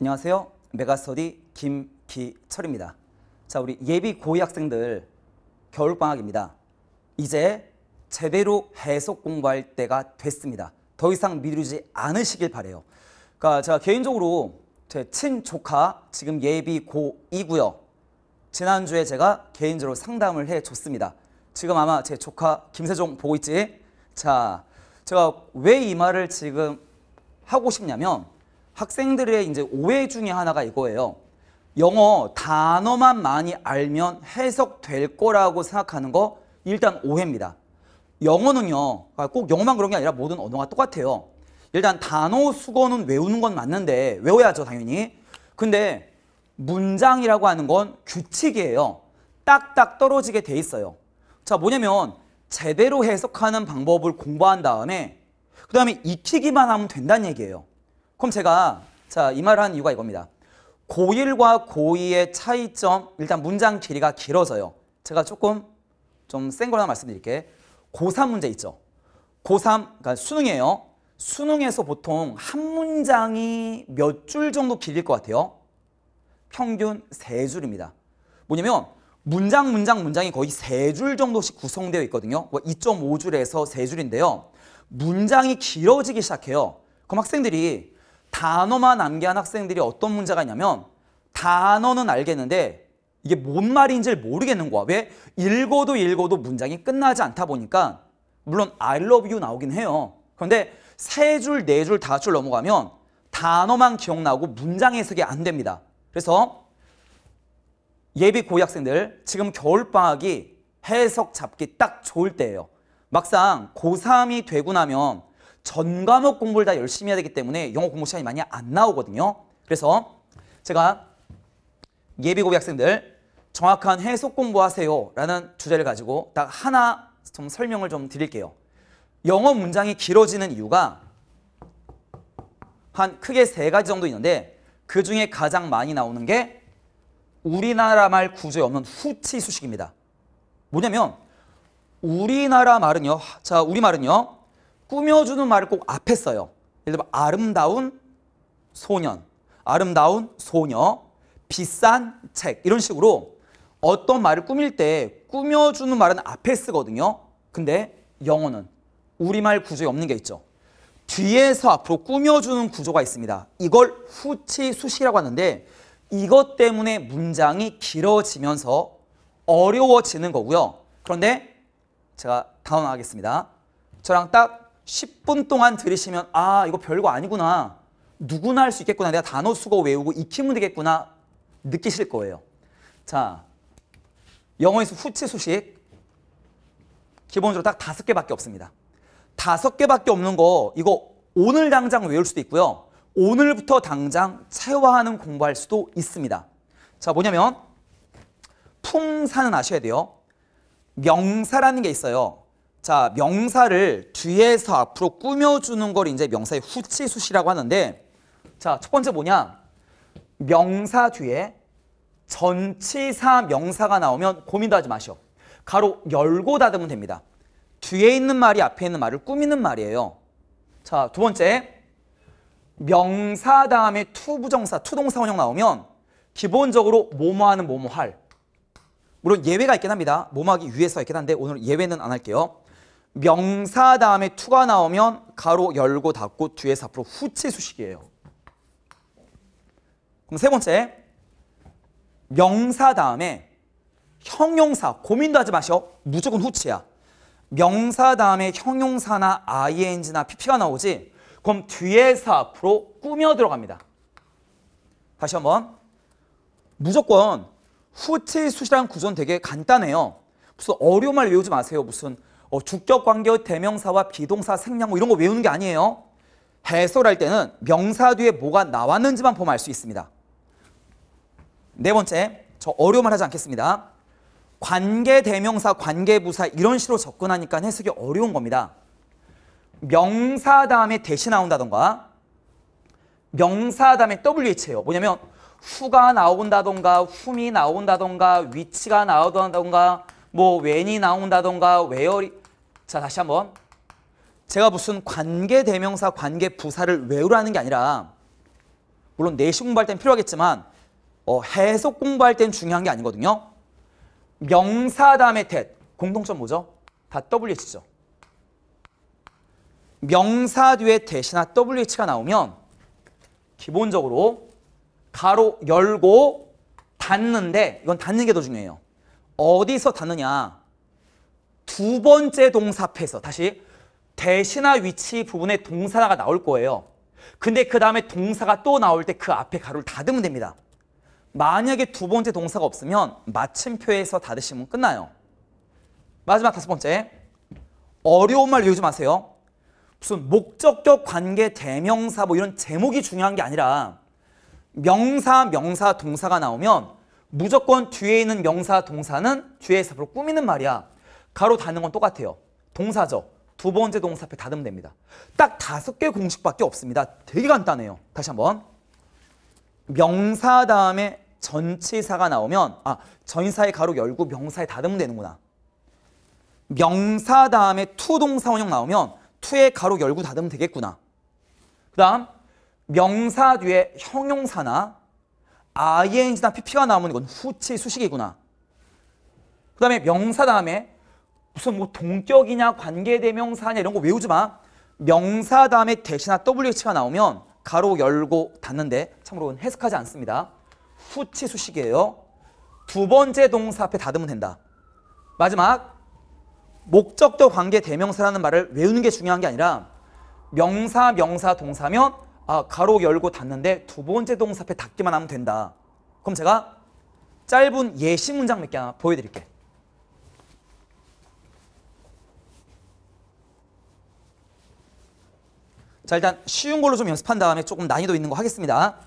안녕하세요. 메가스터디 김기철입니다. 자, 우리 예비 고2 학생들 겨울방학입니다. 이제 제대로 해석 공부할 때가 됐습니다. 더 이상 미루지 않으시길 바래요. 그러니까 제가 개인적으로 제 친조카 지금 예비 고2고요. 지난주에 제가 개인적으로 상담을 해줬습니다. 지금 아마 제 조카 김세종 보고 있지? 자, 제가 왜 이 말을 지금 하고 싶냐면 학생들의 이제 오해 중에 하나가 이거예요. 영어 단어만 많이 알면 해석될 거라고 생각하는 거 일단 오해입니다. 영어는요. 그러니까 꼭 영어만 그런 게 아니라 모든 언어가 똑같아요. 일단 단어 수거는 외우는 건 맞는데 외워야죠 당연히. 근데 문장이라고 하는 건 규칙이에요. 딱딱 떨어지게 돼 있어요. 자 뭐냐면 제대로 해석하는 방법을 공부한 다음에 그 다음에 익히기만 하면 된다는 얘기예요. 그럼 제가 자, 이 말을 한 이유가 이겁니다. 고1과 고2의 차이점, 일단 문장 길이가 길어져요. 제가 조금 좀 센 걸 하나 말씀드릴게. 고3 문제 있죠. 고3, 그러니까 수능이에요. 수능에서 보통 한 문장이 몇 줄 정도 길일 것 같아요? 평균 세 줄입니다. 뭐냐면 문장, 문장, 문장이 거의 세 줄 정도씩 구성되어 있거든요. 2.5줄에서 뭐 세 줄인데요. 문장이 길어지기 시작해요. 그럼 학생들이 단어만 암기한 학생들이 어떤 문제가 있냐면 단어는 알겠는데 이게 뭔 말인지를 모르겠는 거야. 왜? 읽어도 읽어도 문장이 끝나지 않다 보니까 물론 I love you 나오긴 해요. 그런데 세 줄, 네 줄, 다섯 줄 넘어가면 단어만 기억나고 문장 해석이 안 됩니다. 그래서 예비 고학생들 지금 겨울방학이 해석 잡기 딱 좋을 때예요. 막상 고3이 되고 나면 전 과목 공부를 다 열심히 해야 되기 때문에 영어 공부 시간이 많이 안 나오거든요. 그래서 제가 예비고비 학생들 정확한 해석 공부하세요 라는 주제를 가지고 딱 하나 좀 설명을 좀 드릴게요. 영어 문장이 길어지는 이유가 한 크게 세 가지 정도 있는데 그 중에 가장 많이 나오는 게 우리나라 말 구조에 없는 후치 수식입니다. 뭐냐면 우리나라 말은요. 자, 우리말은요. 꾸며주는 말을 꼭 앞에 써요. 예를 들면 아름다운 소년, 아름다운 소녀, 비싼 책 이런 식으로 어떤 말을 꾸밀 때 꾸며주는 말은 앞에 쓰거든요. 근데 영어는 우리말 구조에 없는 게 있죠. 뒤에서 앞으로 꾸며주는 구조가 있습니다. 이걸 후치수시라고 하는데 이것 때문에 문장이 길어지면서 어려워지는 거고요. 그런데 제가 단언하겠습니다. 저랑 딱 10분 동안 들으시면 아 이거 별거 아니구나. 누구나 할 수 있겠구나. 내가 단어 수거 외우고 익히면 되겠구나. 느끼실 거예요. 자, 영어에서 후치 수식 기본적으로 딱 다섯 개밖에 없습니다. 다섯 개밖에 없는 거 이거 오늘 당장 외울 수도 있고요. 오늘부터 당장 체화하는 공부할 수도 있습니다. 자, 뭐냐면 풍사는 아셔야 돼요. 명사라는 게 있어요. 자, 명사를 뒤에서 앞으로 꾸며주는 걸 이제 명사의 후치수시라고 하는데 자, 첫 번째 뭐냐? 명사 뒤에 전치사 명사가 나오면 고민도 하지 마시오. 가로 열고 닫으면 됩니다. 뒤에 있는 말이 앞에 있는 말을 꾸미는 말이에요. 자, 두 번째. 명사 다음에 투부정사, 투동사 원형 나오면 기본적으로 뭐뭐 하는 뭐뭐 할. 물론 예외가 있긴 합니다. 뭐뭐 하기 위해서 있긴 한데 오늘 예외는 안 할게요. 명사 다음에 투가 나오면 가로 열고 닫고 뒤에서 앞으로 후체 수식이에요. 그럼 세 번째 명사 다음에 형용사 고민도 하지 마시 무조건 후치야. 명사 다음에 형용사나 ing나 pp가 나오지 그럼 뒤에서 앞으로 꾸며 들어갑니다. 다시 한번 무조건 후치 수시랑 구조는 되게 간단해요. 무슨 어려운 말 외우지 마세요. 무슨 어, 주격 관계의 대명사와 비동사 생략어 뭐 이런 거 외우는 게 아니에요. 해설할 때는 명사 뒤에 뭐가 나왔는지만 보면 알 수 있습니다. 네 번째, 저 어려움을 하지 않겠습니다. 관계 대명사, 관계 부사 이런 식으로 접근하니까 해석이 어려운 겁니다. 명사 다음에 대시 나온다던가 명사 다음에 wh예요. 뭐냐면 후가 나온다던가 h u 이 나온다던가 위치가 나온다던가 뭐 w h 이 나온다던가 w h e r e 자 다시 한번 제가 무슨 관계 대명사 관계 부사를 외우라는 게 아니라 물론 내시 공부할 땐 필요하겠지만 어, 해석 공부할 땐 중요한 게 아니거든요. 명사 다음에 tet 공동점 뭐죠? 다 WH죠. 명사 뒤에 대시나 WH가 나오면 기본적으로 가로 열고 닫는데 이건 닫는 게 더 중요해요. 어디서 닫느냐? 두 번째 동사 앞에서 다시 대신하 위치 부분에 동사가 나올 거예요. 근데 그 다음에 동사가 또 나올 때 그 앞에 가로를 닫으면 됩니다. 만약에 두 번째 동사가 없으면 마침표에서 닫으시면 끝나요. 마지막 다섯 번째. 어려운 말 외우지 마세요. 무슨 목적격 관계 대명사 뭐 이런 제목이 중요한 게 아니라 명사, 명사, 동사가 나오면 무조건 뒤에 있는 명사, 동사는 뒤에 삽으로 꾸미는 말이야. 가로 닫는 건 똑같아요. 동사죠. 두 번째 동사 앞에 닫으면 됩니다. 딱 다섯 개 공식밖에 없습니다. 되게 간단해요. 다시 한번. 명사 다음에 전치사가 나오면 아, 전사의 가로 열고 명사에 닫으면 되는구나. 명사 다음에 투동사 원형 나오면 투의 가로 열고 닫으면 되겠구나. 그 다음 명사 뒤에 형용사나 ing나 pp가 나오면 이건 후치 수식이구나. 그 다음에 명사 다음에 무슨 뭐 동격이냐 관계대명사냐 이런 거 외우지 마. 명사 다음에 대신나 WH가 나오면 가로 열고 닫는데 참고로 해석하지 않습니다. 후치 수식이에요. 두 번째 동사 앞에 닫으면 된다. 마지막 목적격 관계 대명사라는 말을 외우는 게 중요한 게 아니라 명사 명사 동사면 아 가로 열고 닫는데 두 번째 동사 앞에 닫기만 하면 된다. 그럼 제가 짧은 예시 문장 몇 개 보여드릴게. 요자 일단 쉬운 걸로 좀 연습한 다음에 조금 난이도 있는 거 하겠습니다.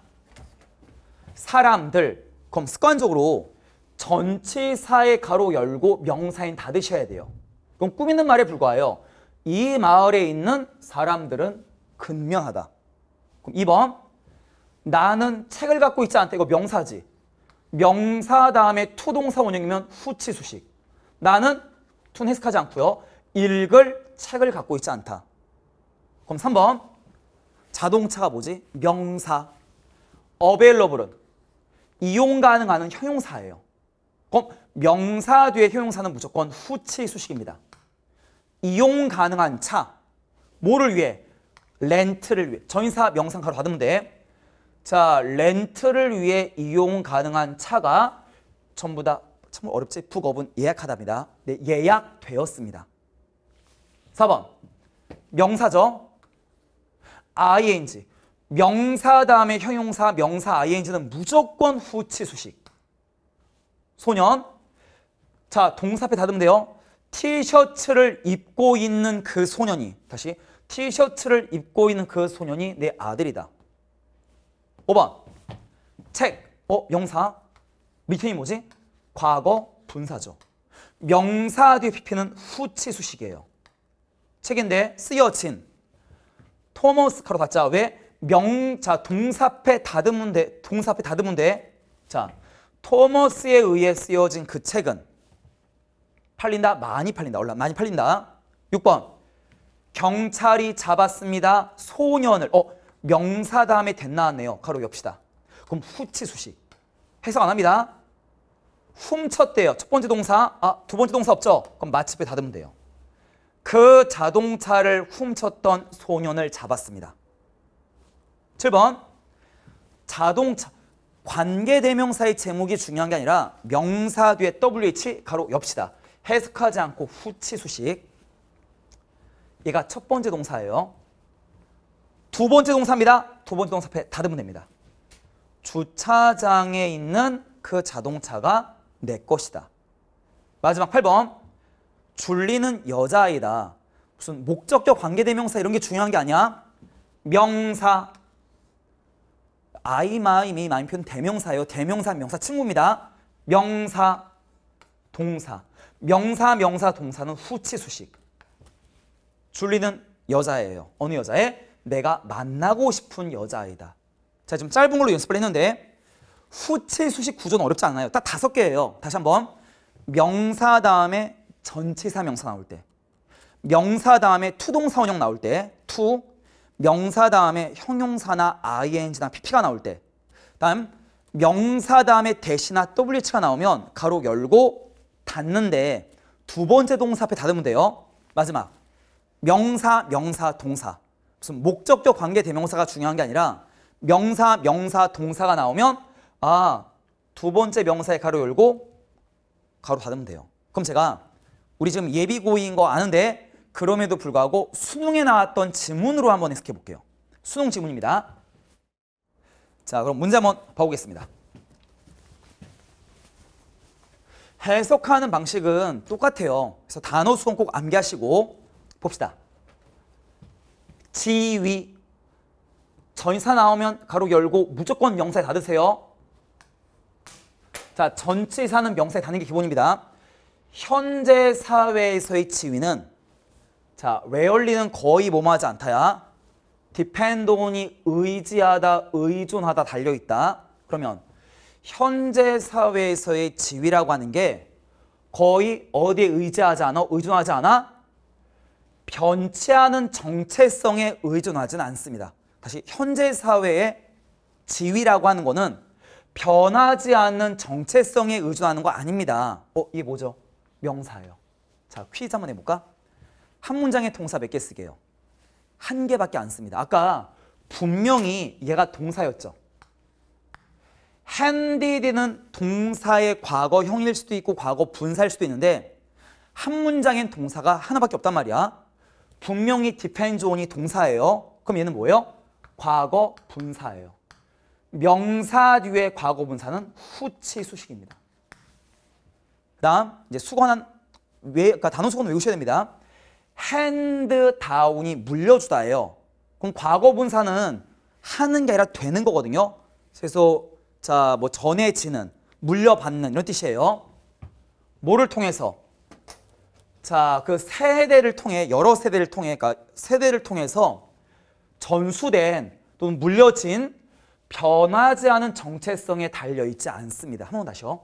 사람들 그럼 습관적으로 전치사의 가로 열고 명사인 닫으셔야 돼요. 그럼 꾸미는 말에 불과해요. 이 마을에 있는 사람들은 근면하다. 그럼 2번 나는 책을 갖고 있지 않다. 이거 명사지. 명사 다음에 투동사 원형이면 후치 수식. 나는 투는 해석하지 않고요. 읽을 책을 갖고 있지 않다. 그럼 3번 자동차가 뭐지? 명사 available은 이용 가능한 형용사예요. 그럼 명사 뒤에 형용사는 무조건 후치 수식입니다. 이용 가능한 차 뭐를 위해? 렌트를 위해 전인사 명상가로 받으면 돼. 자 렌트를 위해 이용 가능한 차가 전부 다참 어렵지? 북업은 예약하답니다. 네, 예약되었습니다. 4번 명사죠. ing 명사 다음에 형용사 명사 ing는 무조건 후치 수식 소년 자 동사 앞에 닫으면 돼요 티셔츠를 입고 있는 그 소년이 다시 티셔츠를 입고 있는 그 소년이 내 아들이다 5번 책 어? 명사 밑에 뭐지? 과거 분사죠 명사 뒤에 pp는 후치 수식이에요 책인데 쓰여진 토머스카로 가자. 왜? 명, 자, 동사패 다듬은데, 동사패 다듬은데, 자, 토머스에 의해 쓰여진 그 책은 팔린다? 많이 팔린다. 올라 많이 팔린다. 6번. 경찰이 잡았습니다. 소년을. 어, 명사 다음에 됐 나왔네요. 가로 엽시다. 그럼 후치 수식. 해석 안 합니다. 훔쳤대요. 첫 번째 동사. 아, 두 번째 동사 없죠? 그럼 마침에 다듬으면 돼요. 그 자동차를 훔쳤던 소년을 잡았습니다. 7번 자동차 관계대명사의 제목이 중요한 게 아니라 명사 뒤에 WH 가로 엽시다. 해석하지 않고 후치 수식. 얘가 첫 번째 동사예요. 두 번째 동사입니다. 두 번째 동사 앞에 다듬으면 됩니다. 주차장에 있는 그 자동차가 내 것이다. 마지막 8번 줄리는 여자이다. 아 무슨 목적격 관계대명사 이런 게 중요한 게 아니야. 명사. 아이, 마이, 미, 마이 표현 대명사예요. 대명사, 명사 친구입니다. 명사, 동사. 명사, 명사, 동사는 후치 수식. 줄리는 여자예요. 어느 여자에? 내가 만나고 싶은 여자이다. 아 자, 지금 짧은 걸로 연습을 했는데 후치 수식 구조는 어렵지 않아요. 딱 다섯 개예요. 다시 한번. 명사 다음에 전치사 명사 나올 때 명사 다음에 투동사 원형 나올 때 투, 명사 다음에 형용사나 ing나 pp가 나올 때 다음 명사 다음에 대시나 wh가 나오면 가로 열고 닫는데 두 번째 동사 앞에 닫으면 돼요. 마지막 명사, 명사, 동사 무슨 목적격 관계 대명사가 중요한 게 아니라 명사, 명사, 동사가 나오면 아, 두 번째 명사에 가로 열고 가로 닫으면 돼요. 그럼 제가 우리 지금 예비고인 거 아는데 그럼에도 불구하고 수능에 나왔던 지문으로 한번 해석해 볼게요. 수능 지문입니다. 자 그럼 문제 한번 봐보겠습니다. 해석하는 방식은 똑같아요. 그래서 단어 수건 꼭 암기하시고 봅시다. 지위 전사 나오면 가로 열고 무조건 명사에 닫으세요. 자 전치사는 명사에 닫는 게 기본입니다. 현재 사회에서의 지위는 자, 레얼리는 거의 몸하지 않다야. 디펜돈이 의지하다, 의존하다 달려있다. 그러면 현재 사회에서의 지위라고 하는 게 거의 어디에 의지하지 않아? 의존하지 않아? 변치 않은 정체성에 의존하진 않습니다. 다시 현재 사회의 지위라고 하는 거는 변하지 않는 정체성에 의존하는 거 아닙니다. 어, 이게 뭐죠? 명사예요. 자, 퀴즈 한번 해볼까? 한문장의 동사 몇 개 쓰게요? 한 개밖에 안 씁니다. 아까 분명히 얘가 동사였죠. 핸디 n 는 동사의 과거형일 수도 있고 과거 분사일 수도 있는데 한 문장엔 동사가 하나밖에 없단 말이야. 분명히 디펜 p e 이 동사예요. 그럼 얘는 뭐예요? 과거 분사예요. 명사 뒤에 과거 분사는 후치 수식입니다. 그 다음 이제 수건한 외, 그러니까 단어 수건 외우셔야 됩니다. 핸드 다운이 물려주다예요. 그럼 과거분사는 하는 게 아니라 되는 거거든요. 그래서 자 뭐 전해지는 물려받는 이런 뜻이에요. 뭐를 통해서 자그 세대를 통해 여러 세대를 통해 그러니까 세대를 통해서 전수된 또는 물려진 변하지 않은 정체성에 달려 있지 않습니다. 한번 다시요.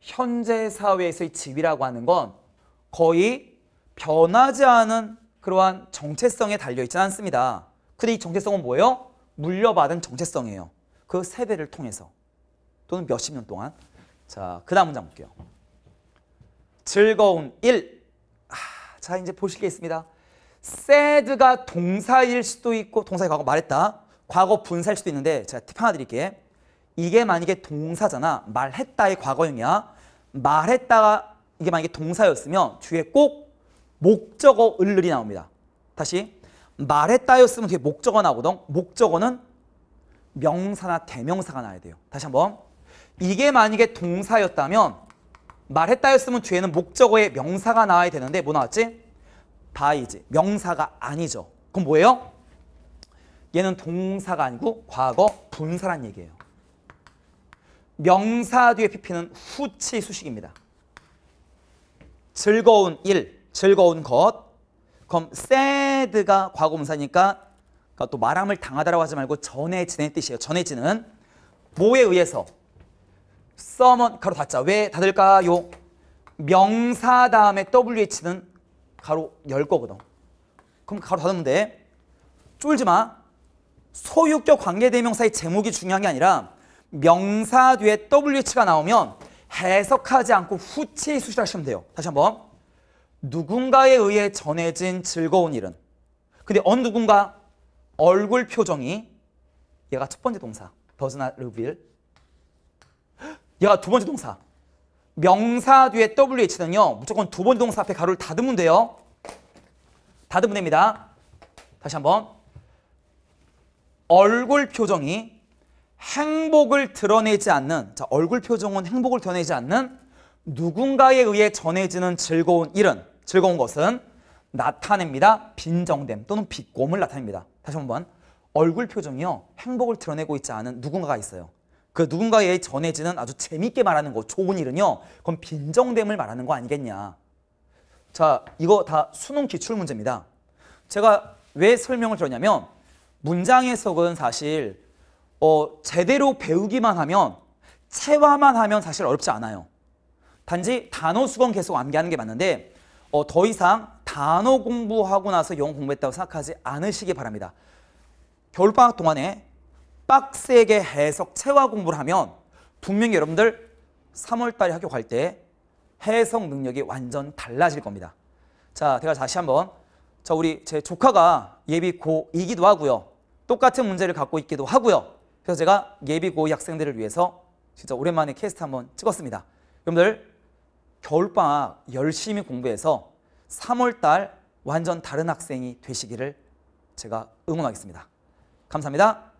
현재 사회에서의 지위라고 하는 건 거의 변하지 않은 그러한 정체성에 달려 있지 않습니다. 근데 이 정체성은 뭐예요? 물려받은 정체성이에요. 그 세대를 통해서 또는 몇십 년 동안 자, 그 다음 문장 볼게요. 즐거운 일. 아, 자, 이제 보실 게 있습니다. sad가 동사일 수도 있고 동사의 과거 말했다. 과거 분사일 수도 있는데 제가 팁 하나 드릴게. 이게 만약에 동사잖아. 말했다의 과거형이야. 말했다가 이게 만약에 동사였으면 뒤에 꼭 목적어 을을이 나옵니다. 다시 말했다였으면 뒤에 목적어 나오거든. 목적어는 명사나 대명사가 나야 와 돼요. 다시 한번 이게 만약에 동사였다면 말했다였으면 뒤에는 목적어의 명사가 나와야 되는데 뭐 나왔지? 바이지 명사가 아니죠. 그럼 뭐예요? 얘는 동사가 아니고 과거 분사란 얘기예요. 명사 뒤에 피피는 후치 수식입니다. 즐거운 일, 즐거운 것. 그럼 sad가 과거분사니까 그러니까 또 마람을 당하다라고 하지 말고 전해지는 뜻이에요. 전해지는 뭐에 의해서 써먼 가로 닫자. 왜 닫을까요? 명사 다음에 wh는 가로 열 거거든. 그럼 가로 닫으면 돼. 쫄지 마. 소유격 관계대명사의 제목이 중요한 게 아니라 명사 뒤에 WH가 나오면 해석하지 않고 후치 수식하시면 돼요. 다시 한번. 누군가에 의해 전해진 즐거운 일은 근데 어느 누군가 얼굴 표정이 얘가 첫 번째 동사 버즈나 르빌 얘가 두 번째 동사 명사 뒤에 WH는요 무조건 두 번째 동사 앞에 가로를 다으면 돼요 다으면 됩니다 다시 한번 얼굴 표정이 행복을 드러내지 않는 자, 얼굴 표정은 행복을 드러내지 않는 누군가에 의해 전해지는 즐거운 일은 즐거운 것은 나타냅니다. 빈정됨 또는 비곰을 나타냅니다. 다시 한번 얼굴 표정이요. 행복을 드러내고 있지 않은 누군가가 있어요. 그 누군가에 전해지는 아주 재밌게 말하는 거 좋은 일은요. 그건 빈정됨을 말하는 거 아니겠냐. 자 이거 다 수능 기출 문제입니다. 제가 왜 설명을 드렸냐면 문장 해석은 사실 어, 제대로 배우기만 하면 체화만 하면 사실 어렵지 않아요. 단지 단어 수건 계속 암기하는 게 맞는데 어, 더 이상 단어 공부하고 나서 영어 공부했다고 생각하지 않으시기 바랍니다. 겨울방학 동안에 빡세게 해석 체화 공부를 하면 분명히 여러분들 3월달에 학교 갈 때 해석 능력이 완전 달라질 겁니다. 자, 제가 다시 한번 저 우리 제 조카가 예비 고이기도 하고요. 똑같은 문제를 갖고 있기도 하고요. 그래서 제가 예비 고2 학생들을 위해서 진짜 오랜만에 캐스트 한번 찍었습니다. 여러분들 겨울방학 열심히 공부해서 3월달 완전 다른 학생이 되시기를 제가 응원하겠습니다. 감사합니다.